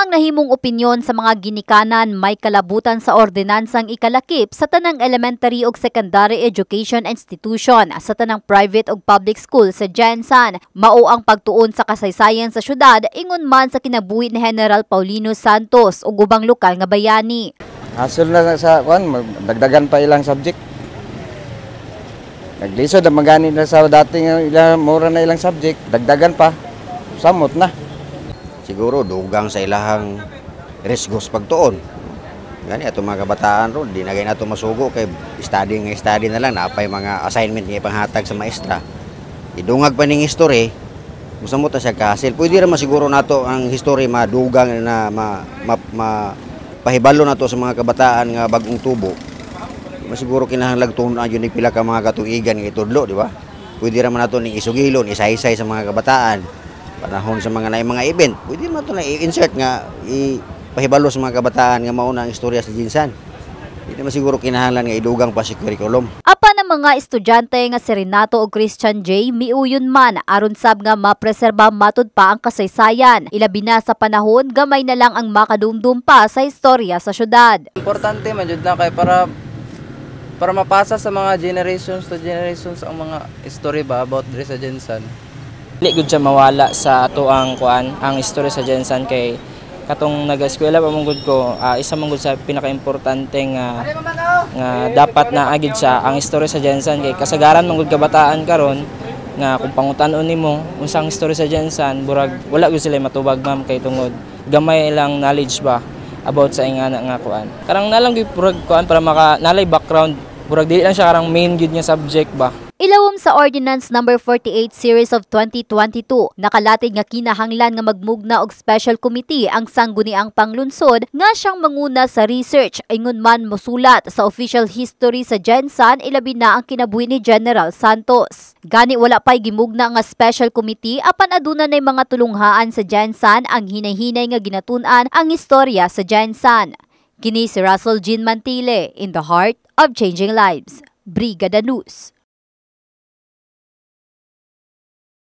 Ang nahimong opinyon sa mga ginikanan may kalabutan sa ordinansang ikalakip sa tanang elementary ug secondary education institution sa tanang private ug public school sa Jensan. Mao ang pagtuon sa kasaysayan sa syudad ingon man sa kinabuhi ni General Paulino Santos ug ubang lokal nga bayani. Hassle na sa kwan, dagdagan pa ilang subject. Naglisod ang magani na sa dating ilang mura na ilang subject, dagdagan pa. Samot na siguro dugang sa ilahang resgos pagtuon gani ato mga kabataan ro, di na nato masugo kay study nga study na lang napay mga assignment nga ipanghatag sa maestra idungag pa ning history gusto mo ta siya kasil pwede ra masiguro nato ang history madugang na ma, ma, ma pahibalo nato sa mga kabataan nga bagong tubo masiguro kinahanglag tuon yun pila ka mga katuigan nga itudlo di ba pwede ra man nato ning isugilon isaysay sa mga kabataan panahon sa mga naay mga event pwede man to na i-insert nga ipahibalo sa mga kabataan nga mauna ang istorya sa Jinsan Hindi man siguro kinahanglan nga idugang pa si curriculum. Apa na mga estudyante nga si Renato o Christian J. miuyon man aron sab nga mapreserba matud pa ang kasaysayan. Ilabi na sa panahon, gamay na lang ang makadumdum pa sa istorya sa syudad. Importante man jud na kay para para mapasa sa mga generations to generations ang mga story ba about diri sa Jensen. Dili gud siya mawala sa ato ang kuan ang istorya sa Jensen kay katong nag-eskwela pa mong ko uh, isa mong sa pinakaimportante nga nga dapat na agid siya ang istorya sa Jensen kay kasagaran mong kabataan karon nga kung pangutan-on nimo unsang istorya sa Jensen burag wala gud sila matubag ma'am kay tungod gamay ilang knowledge ba about sa ingana nga kuan. Karang nalang gyud purag kuan para maka nalay background. burag dili lang siya karang main good niya subject ba. Ilawom sa Ordinance number no. 48 Series of 2022, nakalatid nga kinahanglan nga magmugna og special committee ang sangguniang panglunsod nga siyang manguna sa research ingon man mosulat sa official history sa Gensan ilabi na ang kinabuhi ni General Santos. Gani wala pay gimugna nga special committee apan aduna nay mga tulunghaan sa Gensan ang hinahinay nga ginatun-an ang istorya sa Gensan. Kini si Russell Jean Mantile in the heart of changing lives. Brigada News.